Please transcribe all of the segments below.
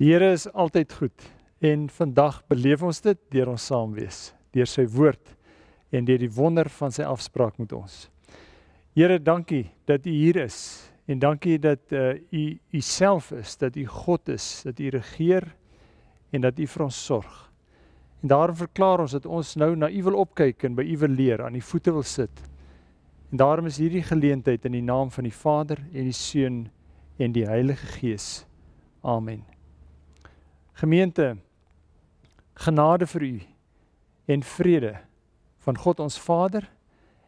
Die Here is altyd goed en vandag beleef ons dit deur ons saam wees, deur sy woord en deur die wonder van sy afspraak met ons. Here, dankie dat u hier is en dankie dat uh, u u self is, dat u God is, dat u regeer en dat u vir ons sorg. En daarom verklaar ons dat ons nou na u wil opkyk en by u wil leer, aan u voete wil sit. En daarom is hierdie geleentheid in die naam van die Vader en die Seun en die Heilige Gees. Amen. Gemeente, genade vir u en vrede van God ons Vader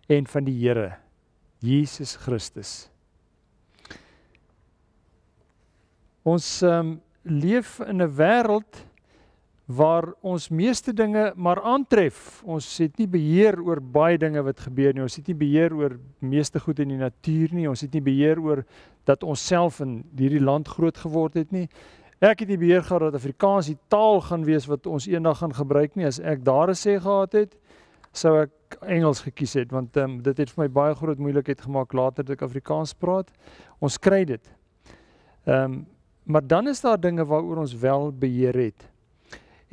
en van die Here Jesus Christus. Ons um, leef in 'n wêreld waar ons meeste dinge maar aantref. Ons het nie beheer oor baie dinge wat gebeur nie. Ons het nie beheer oor meeste goed in die natuur nie. Ons het nie beheer oor dat ons self in hierdie land groot geword het nie. Ek het nie beheer gehad dat Afrikaans die taal gaan wees wat ons eendag gaan gebruik nie. As ek daar gesê gehad het, sou ek Engels gekies het want um, dit het vir my baie groot moeilikheid gemaak later dat ek Afrikaans praat. Ons kry dit. Ehm um, maar dan is daar dinge waaroor ons wel beheer het.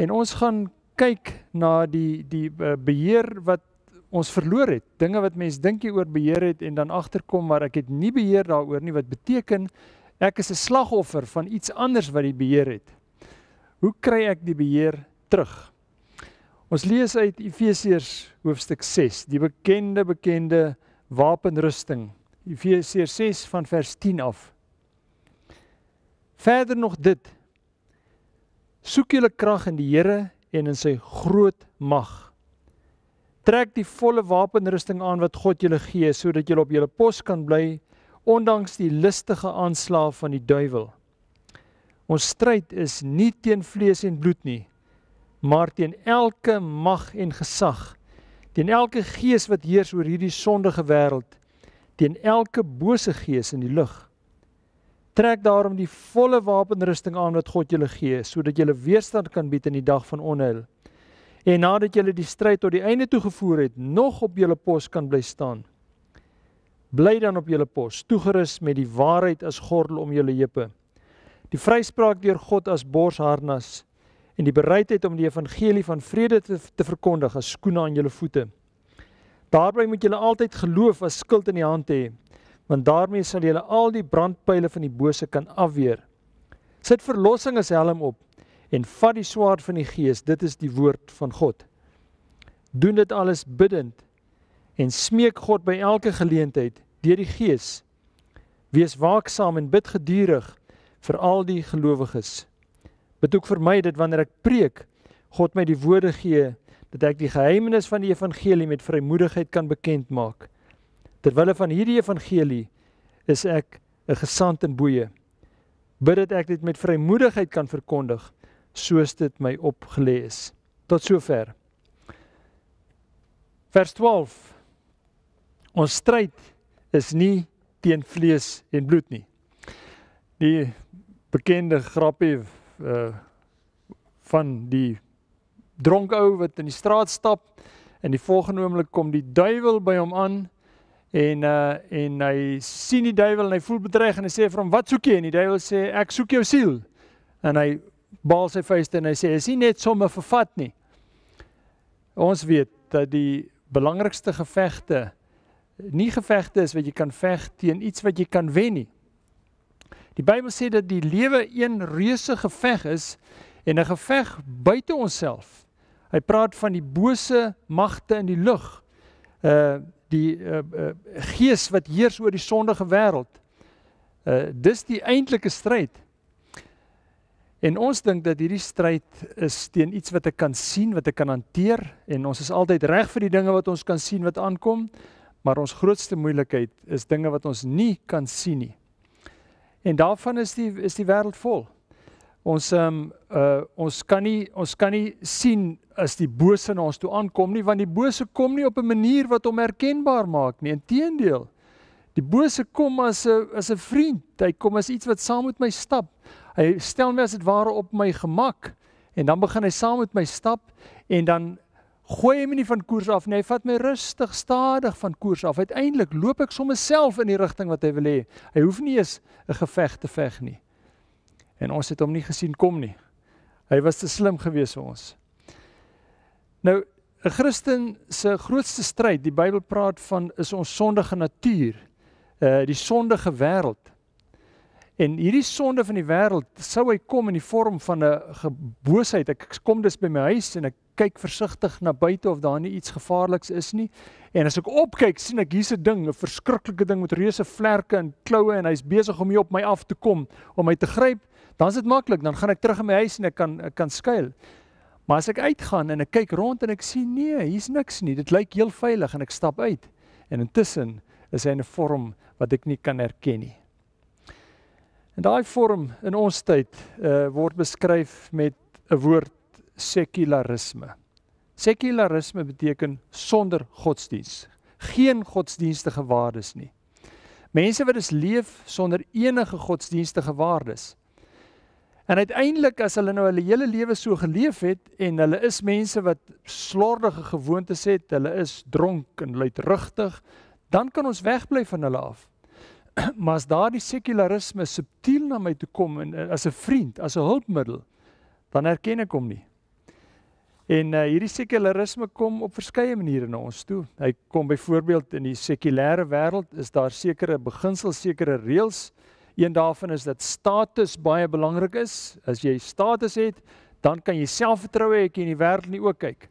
En ons gaan kyk na die die eh, beheer wat ons verloor het. Dinge wat mense dink jy oor beheer het en dan agterkom maar ek het nie beheer daaroor nie wat beteken Ek is 'n slagoffer van iets anders wat die beheer het. Hoe kry ek die beheer terug? Ons lees uit Efesiërs hoofstuk 6, die bekende bekende wapenrusting. Efesiërs 6 van vers 10 af. Verder nog dit. Soek julle krag in die Here en in sy groot mag. Trek die volle wapenrusting aan wat God julle gee sodat julle op julle pos kan bly ondanks die listige aanslae van die duiwel. Ons stryd is nie teen vlees en bloed nie, maar teen elke mag en gesag, teen elke gees wat heers oor hierdie sondige wêreld, teen elke bose gees in die lug. Trek daarom die volle wapenrusting aan wat God julle gee, sodat julle weerstand kan bied in die dag van onheil. En nadat julle die stryd tot die einde toe gevoer het, nog op julle pos kan bly staan. Bly dan op julle pos, toegerus met die waarheid as gordel om julle heupe. Die vryspraak deur God as borsharnas en die bereidheid om die evangelie van vrede te, te verkondig as skoene aan julle voete. Daarbly moet julle altyd geloof as skild in die hand hê, want daarmee sal julle al die brandpyle van die bose kan afweer. Sit verlossing as helm op en vat die swaard van die gees, dit is die woord van God. Doen dit alles bidtend en smeek God by elke geleentheid deur die Gees. Wees waaksaam en bid geduldig vir al die gelowiges. Bid ook vir my dat wanneer ek preek, God my die woorde gee dat ek die geheimenis van die evangelie met vrymoedigheid kan bekend maak. Terwyle van hierdie evangelie is ek 'n gesant in boeye. Bid dat ek dit met vrymoedigheid kan verkondig soos dit my opgelê is. Tot sover. Vers Ons stryd is nie teen vlees en bloed nie. Die bekende grappie uh van die dronk ou wat in die straat stap en die volgende oomblik kom die duiwel by hom aan en uh en hy sien die duiwel en hy voel bedreig en hy sê vir hom wat soek jy en die duiwel sê ek soek jou siel en hy baal sy vuiste en hy sê is nie net somme vervat nie ons weet dat die belangrikste gevegte nie gevegte is wat jy kan veg teen iets wat jy kan wen nie. Die Bybel sê dat die lewe een reuse geveg is en 'n geveg buite onsself. Hy praat van die bose magte in die lug. Uh eh, die uh, eh, uh eh, gees wat heers oor die sondige wêreld. Uh dis die eintlike stryd. En ons dink dat hierdie stryd is teen iets wat ek kan sien, wat ek kan hanteer en ons is altyd reg vir die dinge wat ons kan sien wat aankom, Maar ons grootste moeilikheid is dinge wat ons nie kan sien nie. En daarvan is die is die wêreld vol. Ons ehm um, uh ons kan nie ons kan nie sien as die bose na ons toe aankom nie want die bose kom nie op 'n manier wat hom herkenbaar maak nie. Inteendeel. Die bose kom as 'n as 'n vriend. Hy kom as iets wat saam met my stap. Hy stel my as dit ware op my gemak en dan begin hy saam met my stap en dan gooi my nie van koers af nie. Hy vat my rustig, stadig van koers af. Uiteindelik loop ek sommer self in die rigting wat hy wil hê. Hy hoef nie eens 'n geveg te veg nie. En ons het hom nie gesien kom nie. Hy was te slim gewees vir ons. Nou 'n Christen se grootste stryd, die Bybel praat van is ons sondige natuur, uh die sondige wêreld. En hierdie sonde van die wêreld sou hy kom in die vorm van 'n geboosheid. Ek kom dus by my huis en ek kyk versigtig na buite of daar nie iets gevaarliks is nie. En as ek opkyk, sien ek hierdie ding, 'n verskriklike ding met reuse vlerke en kloue en hy's besig om hier op my af te kom om my te gryp. Dan's dit maklik, dan gaan ek terug in my huis en ek kan ek kan skuil. Maar as ek uitgaan en ek kyk rond en ek sien nee, hier's niks nie. Dit lyk heel veilig en ek stap uit. En intussen is hy 'n vorm wat ek nie kan herken nie. En daai vorm in ons tyd uh, word beskryf met 'n woord sekularisme. Sekularisme beteken sonder godsdiens. Geen godsdienstige waardes nie. Mense wat dus leef sonder enige godsdienstige waardes. En uiteindelik as hulle nou hulle hele lewe so geleef het en hulle is mense wat slordige gewoontes het, hulle is dronk en luidrugtig, dan kan ons wegbly van hulle af. maar as daardie sekularisme subtiel na my toe kom en eh, as 'n vriend, as 'n hulpmiddel, dan erken ek hom nie. En uh, hierdie sekularisme kom op verskeie maniere na ons toe. Hy kom byvoorbeeld in die sekulêre wêreld is daar sekere beginsels, sekere reëls. Een daarvan is dat status baie belangrik is. As jy status het, dan kan jy selfvertroue hê en die wêreld nie ook kyk.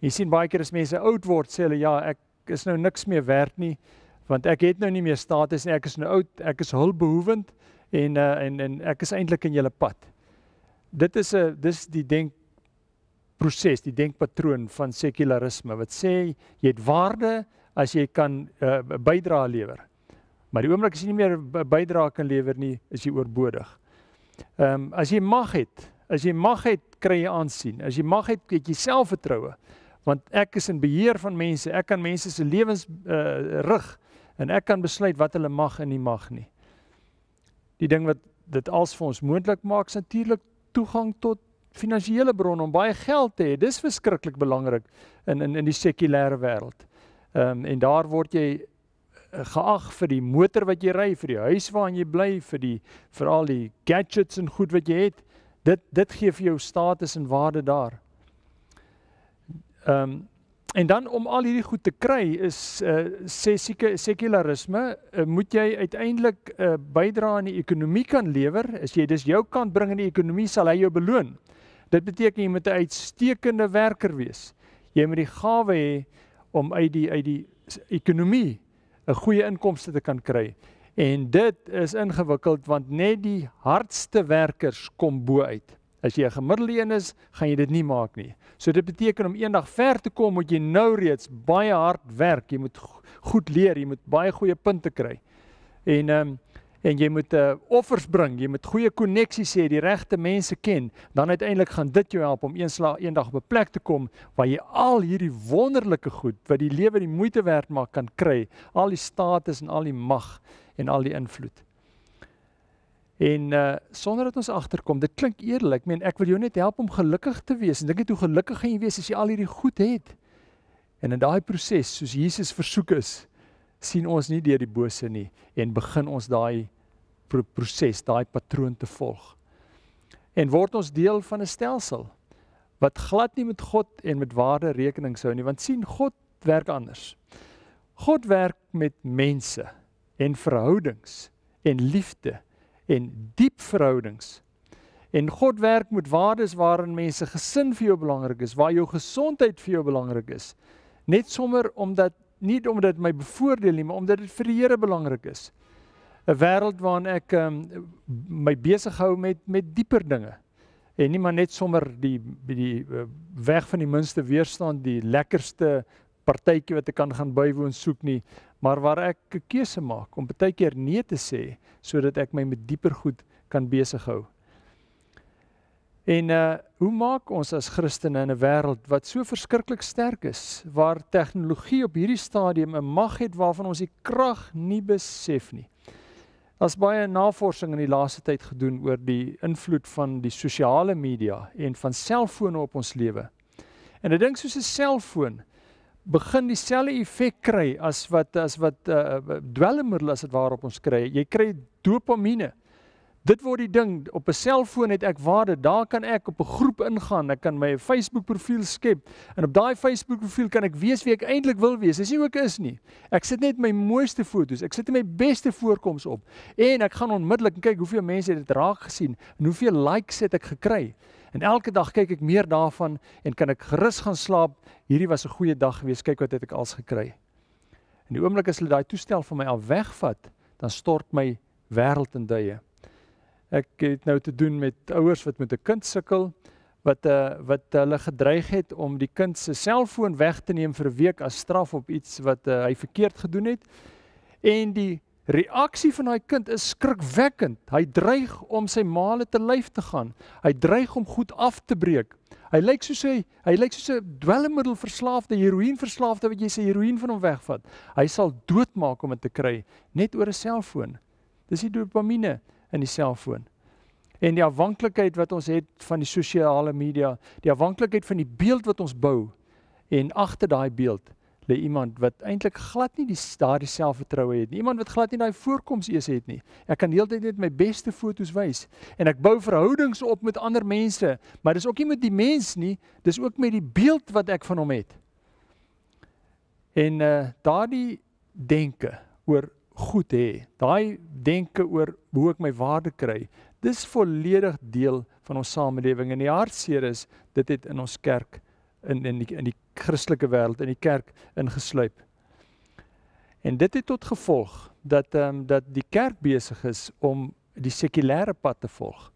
Jy sien baie keer as mense oud word, sê hulle ja, ek is nou niks meer werd nie want ek het nou nie meer status nie, ek is nou oud, ek is hulpbehoevend en uh, en en ek is eintlik in julle pad. Dit is 'n dis die denk proses, die denkpatroon van sekularisme wat sê jy het waarde as jy kan 'n uh, eh, bydra lewer. Maar die oomblik as jy nie meer bydra kan lewer nie, is jy oorbodig. Ehm um, as jy mag het, as jy mag het kry jy aansien. As jy mag het, het jy selfvertroue. Want ek is in beheer van mense. Ek kan mense se lewens uh, rig en ek kan besluit wat hulle mag en nie mag nie. Die ding wat dit als vir ons moontlik maak, is natuurlik toegang tot finansiële bronne om baie geld te hê. Dis verskriklik belangrik in in in die sekulêre wêreld. Ehm um, en daar word jy eh, geag vir die motor wat jy ry, vir die huis waarin jy bly, vir die vir al die gadgets en goed wat jy het. Dit dit gee vir jou status en waarde daar. Ehm um, En dan om al hierdie goed te kry is uh, sê sekularisme uh, eh, moet jy uiteindelik 'n uh, eh, bydrae aan die ekonomie kan lewer as jy dis jou kant bring in die ekonomie sal hy jou beloon. Dit beteken jy moet 'n uitstekende werker wees. Jy moet die gawe hê om uit die uit die ekonomie 'n goeie inkomste te kan kry. En dit is ingewikkeld want net die hardste werkers kom bo uit. As jy 'n gemiddelde een is, gaan jy dit nie maak nie. So dit beteken om eendag ver te kom moet jy nou reeds baie hard werk. Jy moet goed leer, jy moet baie goeie punte kry. En ehm um, en jy moet 'n uh, eh, offers bring, jy moet goeie koneksies hê, die regte mense ken, dan uiteindelik gaan dit jou help om eenslag eendag op 'n plek te kom waar jy al hierdie wonderlike goed wat die lewe die moeite werd maak kan kry, al die status en al die mag en al die invloed. En uh sonder dat ons agterkom, dit klink eerlik. Ek meen ek wil jou net help om gelukkig te wees. Dink net hoe gelukkig gaan jy wees as jy al hierdie goed het. En in daai proses, soos Jesus versoek is, sien ons nie deur die bose nie en begin ons daai proses, daai patroon te volg. En word ons deel van 'n stelsel wat glad nie met God en met ware rekening sou nie, want sien God werk anders. God werk met mense en verhoudings en liefde en diep verhoudings. En God werk met waardes waarin mense gesin vir jou belangrik is, waar jou gesondheid vir jou belangrik is. Net sommer omdat nie omdat dit my bevoordeel nie, maar omdat dit vir die Here belangrik is. 'n Wêreld waarin ek um, my besig hou met met dieper dinge en nie maar net sommer die die eh, weg van die minste weerstand, die lekkerste partytjie wat ek kan gaan bywoon soek nie, maar waar ek 'n keuse maak om baie keer nee te sê sodat ek my met dieper goed kan besig hou. En uh hoe maak ons as Christene in 'n wêreld wat so verskriklik sterk is, waar tegnologie op hierdie stadium 'n mag het waarvan ons die krag nie besef nie? Ons baie navorsing in die laaste tyd gedoen oor die invloed van die sosiale media en van selfone op ons lewe. En ek dink soos 'n selfoon, begin dieselfde effek kry as wat as wat uh, eh, dwelmmiddels as dit waarop ons kry. Jy kry dopamiene. Dit word die ding op 'n selfoon het ek waarde. Daar kan ek op 'n groep ingaan. Ek kan my Facebook profiel skep en op daai Facebook profiel kan ek wees wie ek eintlik wil wees. Dis nie ook is nie. Ek sit net my mooiste foto's. Ek sit my beste voorkoms op en ek gaan onmiddellik kyk hoeveel mense dit raak gesien en hoeveel likes het ek gekry. En elke dag kyk ek meer daarvan en kan ek gerus gaan slaap. Hierdie was 'n goeie dag geweest. Kyk wat het ek als gekry. In die oomblik as hulle daai toestel van my af wegvat, dan stort my wêreld in duie. Ek het nou te doen met ouers wat met 'n kind sukkel wat uh, wat hulle gedreig het om die kind se selfoon weg te neem vir 'n week as straf op iets wat uh, hy verkeerd gedoen het. En die reaksie van daai kind is skrikwekkend. Hy dreig om sy maale te lyf te gaan. Hy dreig om goed af te breek. Hy lyk soos hy hy lyk soos 'n dwelmmiddelverslaafde, heroïnverslaafde wat jy sy heroïn van hom wegvat. Hy sal doodmaak om dit te kry net oor 'n selfoon. Dis die dopamiene in die selfoon. En die afhanklikheid wat ons het van die sosiale media, die afhanklikheid van die beeld wat ons bou en agter daai beeld lê iemand wat eintlik glad nie die daardie selfvertroue het nie. Iemand wat glad nie daai voorkoms eers het nie. Ek kan heeltyd net my beste foto's wys en ek bou verhoudings op met ander mense, maar dis ook nie met die mens nie, dis ook met die beeld wat ek van hom het. En uh daardie denke oor goed hê, daai denke oor hoe ek my waarde kry, dis volledig deel van ons samelewing en die hartseer is dit het in ons kerk in in die in die Christelike wêreld in die kerk ingesluip. En dit het tot gevolg dat ehm um, dat die kerk besig is om die sekulêre pad te volg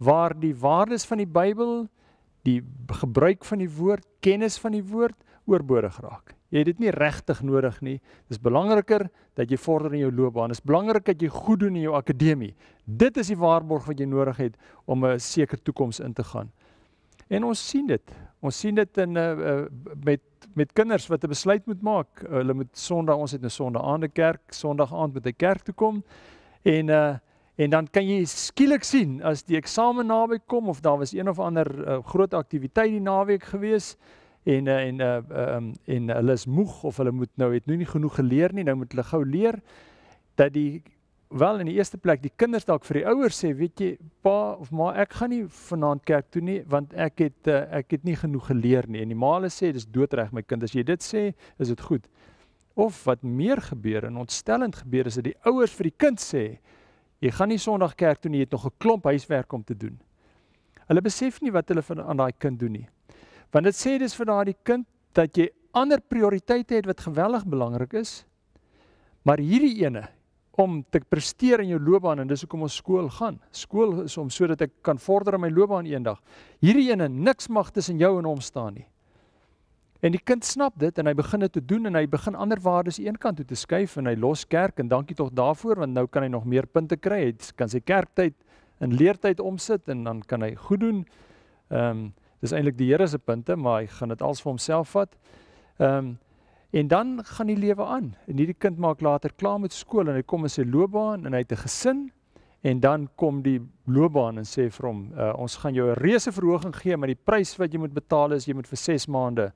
waar die waardes van die Bybel, die gebruik van die woord, kennis van die woord oorbodig raak. Jy het dit nie regtig nodig nie. Dis belangriker dat jy vorder in jou loopbaan. Dis belangrik dat jy goed doen in jou akademie. Dit is die waarborg wat jy nodig het om 'n sekere toekoms in te gaan. En ons sien dit Ons sien dit in uh, met met kinders wat 'n besluit moet maak. Uh, hulle moet Sondag ons het 'n nou Sondag aande kerk, Sondag aand moet hy kerk toe kom. En uh en dan kan jy skielik sien as die eksamen naby kom of daar was een of ander uh, groot aktiwiteit die naweek gewees en uh, en uh um, en hulle is moeg of hulle moet nou het nou nie genoeg geleer nie, nou moet hulle gou leer dat die wel in die eerste plek die kinders dalk vir die ouers sê, weet jy, pa of ma, ek gaan nie vanaand kerk toe nie want ek het uh, ek het nie genoeg geleer nie. En die maale sê dis doodreg my kind as jy dit sê, is dit goed. Of wat meer gebeur en ontstellend gebeur is dat die ouers vir die kind sê, jy gaan nie Sondag kerk toe nie, jy het nog 'n klomp huiswerk om te doen. Hulle besef nie wat hulle van aan daai kind doen nie. Want dit sê dis vir daai kind dat jy ander prioriteite het wat geweldig belangrik is. Maar hierdie ene, om te presteer in jou loopbaan en dis hoekom ons skool gaan. Skool is om sodat ek kan vorder in my loopbaan eendag. Hierdie ene niks mag tussen jou en hom staan nie. En die kind snap dit en hy begin dit te doen en hy begin ander waardes aan een kant toe te skuif en hy los kerk en dankie tog daarvoor want nou kan hy nog meer punte kry. Hy kan sy kerktyd in leertyd omsit en dan kan hy goed doen. Ehm um, dis eintlik die Here se punte, maar hy gaan dit als vir homself vat. Ehm um, En dan gaan die lewe aan. En hierdie kind maak later klaar met skool en hy kom in sy loopbaan en hy het 'n gesin en dan kom die loopbaan en sê vir hom, uh, ons gaan jou 'n reuse verhoging gee, maar die prys wat jy moet betaal is jy moet vir 6 maande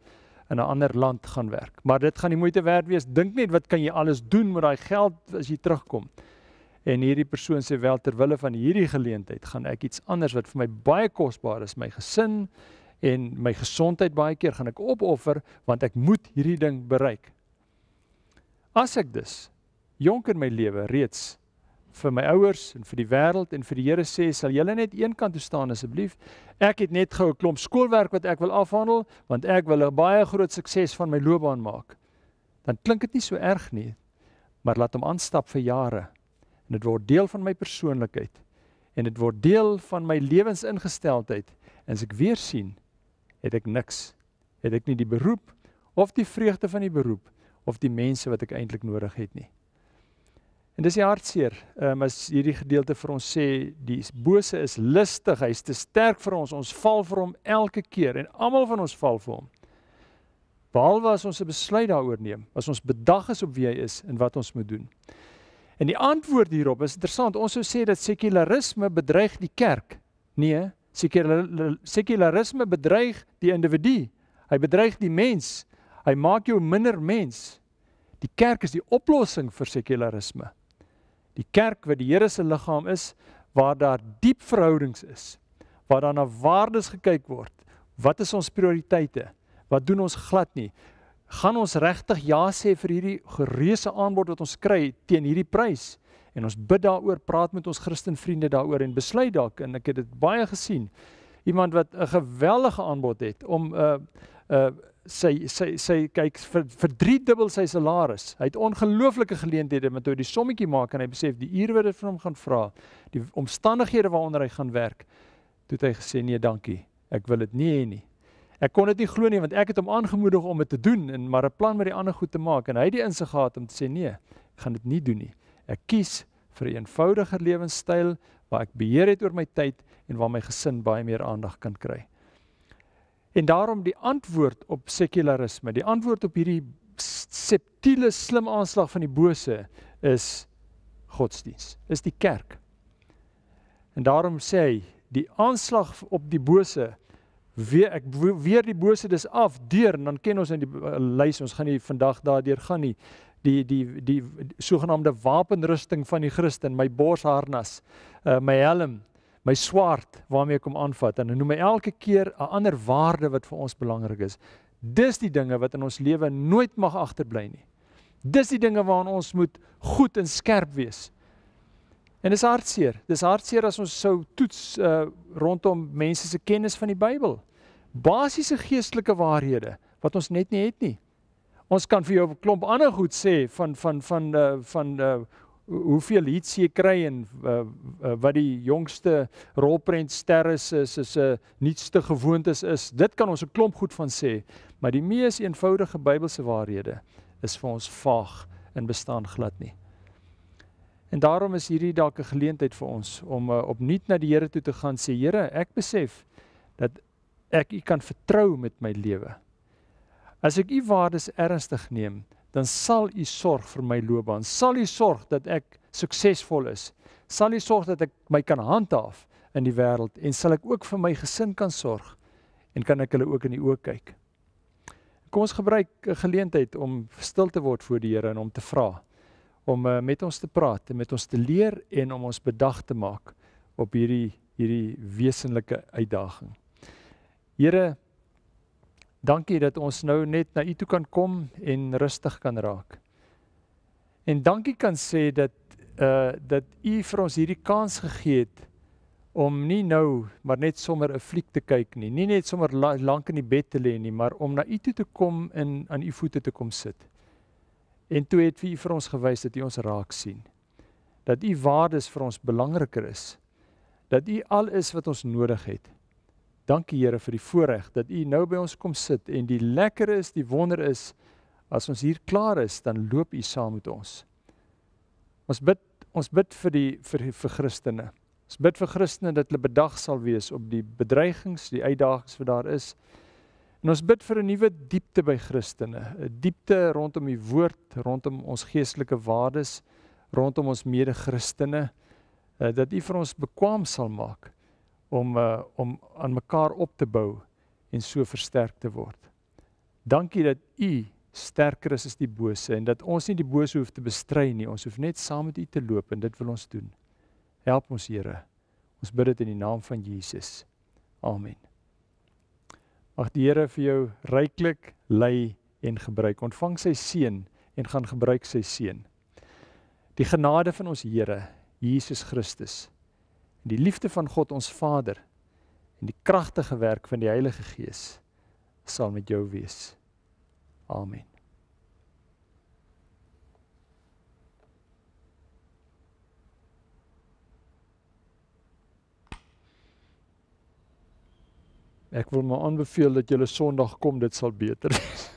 in 'n ander land gaan werk. Maar dit gaan nie moeite werd wees. Dink net wat kan jy alles doen met daai geld as jy terugkom. En hierdie persoon sê wel terwyl hulle van hierdie geleentheid gaan ek iets anders wat vir my baie kosbaar is, my gesin en my gesondheid baie keer gaan ek opoffer want ek moet hierdie ding bereik. As ek dus jonk in my lewe reeds vir my ouers en vir die wêreld en vir die Here sê sal julle net een kant toe staan asseblief. Ek het net gou 'n klomp skoolwerk wat ek wil afhandel want ek wil 'n baie groot sukses van my loopbaan maak. Dan klink dit nie so erg nie. Maar laat hom aanstap vir jare en dit word deel van my persoonlikheid en dit word deel van my lewensingesteldheid en as ek weer sien het ek niks. Het ek nie die beroep of die vreugde van die beroep of die mense wat ek eintlik nodig het nie. En dis die hartseer. Ehm um, as hierdie gedeelte vir ons sê die bose is lustig, hy's te sterk vir ons. Ons val vir hom elke keer en almal van ons val vir hom. Behalwe as ons 'n besluit daaroor neem, as ons bedag is op wie hy is en wat ons moet doen. En die antwoord hierop is interessant. Ons sou sê dat sekularisme bedreig die kerk. Nee, he? Sekularisme bedreig die individu. Hy bedreig die mens. Hy maak jou minder mens. Die kerk is die oplossing vir sekularisme. Die kerk wat die Here se liggaam is waar daar diep verhoudings is, waar daar na waardes gekyk word. Wat is ons prioriteite? Wat doen ons glad nie? Gaan ons regtig ja sê vir hierdie gereuse aanbod wat ons kry teen hierdie prys? en ons bid daaroor, praat met ons Christenvriende daaroor en besluit dalk en ek het dit baie gesien. Iemand wat 'n geweldige aanbod het om 'n uh, eh, 'n uh, eh, sy sy sy kyk vir vir drie dubbel sy salaris. Hy het ongelooflike geleenthede met hoe die sommetjie maak en hy besef die uur wat dit vir hom gaan vra, die omstandighede waaronder hy gaan werk, toe het hy gesê nee, dankie. Ek wil dit nie hê nie. Ek kon dit nie glo nie want ek het hom aangemoedig om dit te doen en maar 'n plan met die ander goed te maak en hy het die insig gehad om te sê nee, ek gaan dit nie doen nie. Ek kies vir 'n eenvoudiger lewenstyl waar ek beheer het oor my tyd en waar my gesin baie meer aandag kan kry. En daarom die antwoord op sekularisme, die antwoord op hierdie septiele slim aanslag van die bose is godsdiens, is die kerk. En daarom sê hy, die aanslag op die bose weer ek weer die bose dis af deur en dan ken ons in die uh, lys ons gaan nie vandag daardeur gaan nie die die die sogenaamde wapenrusting van die Christen, my borsharnas, uh, my helm, my swaard waarmee ek hom aanvat en noem my elke keer 'n ander waarde wat vir ons belangrik is. Dis die dinge wat in ons lewe nooit mag agterbly nie. Dis die dinge waaraan ons moet goed en skerp wees. En dis hartseer. Dis hartseer as ons sou toets uh, rondom mense se kennis van die Bybel. Basiese geestelike waarhede wat ons net nie het nie. Ons kan vir jou 'n klomp ander goed sê van van van uh, van uh, hoeveel hits jy kry en uh, uh, wat die jongste rolprent ster is is 'n uh, nuutste gewoonte is. Dit kan ons 'n klomp goed van sê, maar die mees eenvoudige Bybelse waarhede is vir ons vaag en bestaan glad nie. En daarom is hierdie dalk 'n geleentheid vir ons om uh, opnuut na die Here toe te gaan sê, Here, ek besef dat ek U kan vertrou met my lewe. As ek u waardes ernstig neem, dan sal u sorg vir my loopbaan. Sal u sorg dat ek suksesvol is. Sal u sorg dat ek my kan handhaaf in die wêreld en sal ek ook vir my gesin kan sorg en kan ek hulle ook in die oë kyk. Kom ons gebruik 'n geleentheid om stil te word voor die Here en om te vra om eh, met ons te praat en met ons te leer en om ons bedag te maak op hierdie hierdie wesenlike uitdaging. Here Dankie dat ons nou net na U toe kan kom en rustig kan raak. En dankie kan sê dat uh dat U vir ons hierdie kans gegee het om nie nou maar net sommer 'n fliek te kyk nie, nie net sommer la lank in die bed te lê nie, maar om na U toe te kom en aan U voete te kom sit. En toe het U vir ons gewys dat U ons raak sien. Dat U waardes vir ons belangriker is. Dat U al is wat ons nodig het. Dankie Here vir die voorreg dat U nou by ons kom sit en die lekker is, die wonder is as ons hier klaar is, dan loop U saam met ons. Ons bid, ons bid vir die vir vir Christene. Ons bid vir Christene dat hulle bedag sal wees op die bedreigings, die uitdagings wat daar is. En ons bid vir 'n nuwe diepte by Christene, 'n diepte rondom die woord, rondom ons geestelike waardes, rondom ons mede-Christene, eh, dat U vir ons bekwam sal maak om uh, om aan mekaar op te bou en so versterk te word. Dankie dat u sterker is as die bose en dat ons nie die bose hoef te bestry nie. Ons hoef net saam met u te loop en dit wil ons doen. Help ons Here. Ons bid dit in die naam van Jesus. Amen. Mag die Here vir jou ryklik lei en gebruik. Ontvang sy seën en gaan gebruik sy seën. Die genade van ons Here Jesus Christus die liefde van God ons Vader en die kragtige werk van die Heilige Gees sal met jou wees. Amen. Ek wil maar aanbeveel dat jy Sondag kom, dit sal beter wees.